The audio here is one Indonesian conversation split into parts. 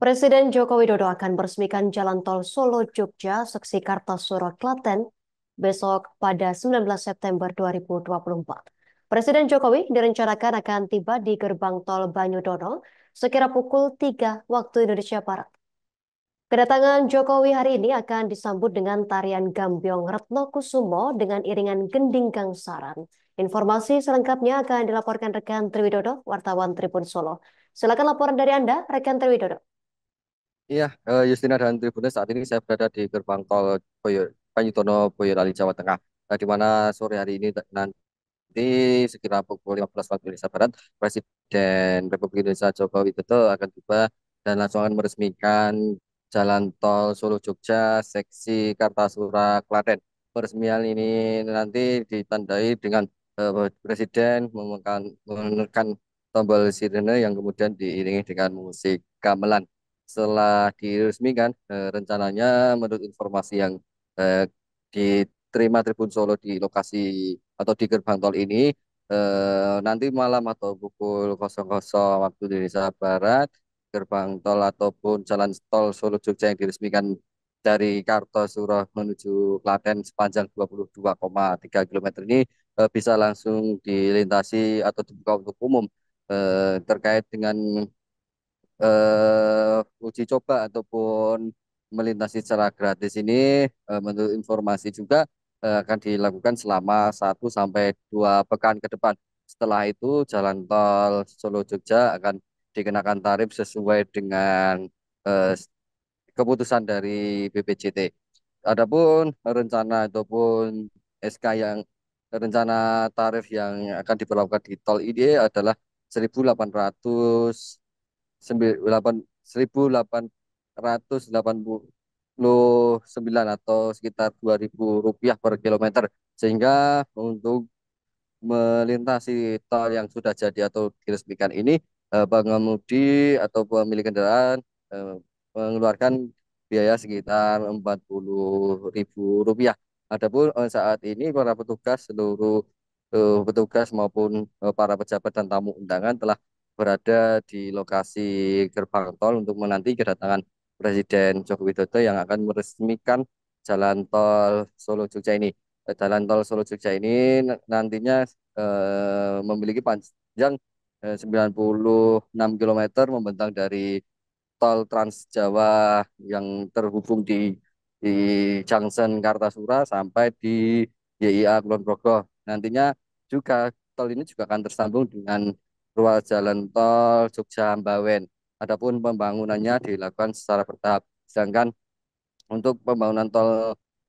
Presiden Joko Widodo akan meresmikan jalan tol Solo Jogja seksi Kartasura Klaten besok pada 19 September 2024. Presiden Jokowi direncanakan akan tiba di gerbang tol Banyudono sekira pukul 3 waktu Indonesia Barat. Kedatangan Jokowi hari ini akan disambut dengan tarian Gambyong Retno Kusumo dengan iringan gending gangsaran. Informasi selengkapnya akan dilaporkan rekan Triwidodo, wartawan Tribun Solo. Silakan laporan dari Anda, rekan Triwidodo. Iya, uh, eh, Yustina dan Tribuners saat ini saya berada di gerbang tol Boyo, Panyutono Boyolali Jawa Tengah. Nah, di mana sore hari ini nanti sekitar pukul 15 waktu Indonesia Barat, Presiden Republik Indonesia Joko Widodo akan tiba dan langsung akan meresmikan Jalan Tol Solo Jogja seksi Kartasura Klaten. Peresmian ini nanti ditandai dengan uh, Presiden menekan tombol sirene yang kemudian diiringi dengan musik gamelan setelah diresmikan eh, rencananya menurut informasi yang eh, diterima Tribun Solo di lokasi atau di gerbang tol ini eh, nanti malam atau pukul 00 waktu Indonesia Barat gerbang tol ataupun jalan tol Solo Jogja yang diresmikan dari Kartosuro menuju Klaten sepanjang 22,3 km ini eh, bisa langsung dilintasi atau dibuka untuk umum eh, terkait dengan uh, uji coba ataupun melintasi secara gratis ini uh, menurut informasi juga uh, akan dilakukan selama 1 sampai 2 pekan ke depan. Setelah itu jalan tol Solo Jogja akan dikenakan tarif sesuai dengan uh, keputusan dari BPJT. Adapun rencana ataupun SK yang rencana tarif yang akan diberlakukan di tol ini adalah 1.800 1889 atau sekitar 2000 rupiah per kilometer sehingga untuk melintasi tol yang sudah jadi atau diresmikan ini eh, pengemudi atau pemilik kendaraan eh, mengeluarkan biaya sekitar Rp40.000. Adapun eh, saat ini para petugas seluruh petugas maupun para pejabat dan tamu undangan telah berada di lokasi gerbang tol untuk menanti kedatangan Presiden Joko Widodo yang akan meresmikan jalan tol Solo Jogja ini. Eh, jalan tol Solo Jogja ini nantinya eh, memiliki panjang 96 eh, km membentang dari tol Trans Jawa yang terhubung di di Junction Kartasura sampai di YIA Kulon Progo. Nantinya juga tol ini juga akan tersambung dengan ruas jalan tol Jogja Ambawen. Adapun pembangunannya dilakukan secara bertahap. Sedangkan untuk pembangunan tol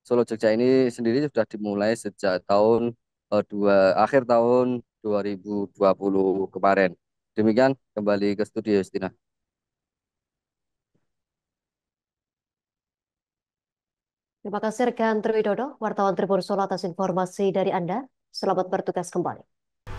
Solo Jogja ini sendiri sudah dimulai sejak tahun eh, dua akhir tahun 2020 kemarin. Demikian kembali ke studio Justina. Terima kasih rekan Triwidodo, wartawan Tribun Solo atas informasi dari Anda. Selamat bertugas kembali.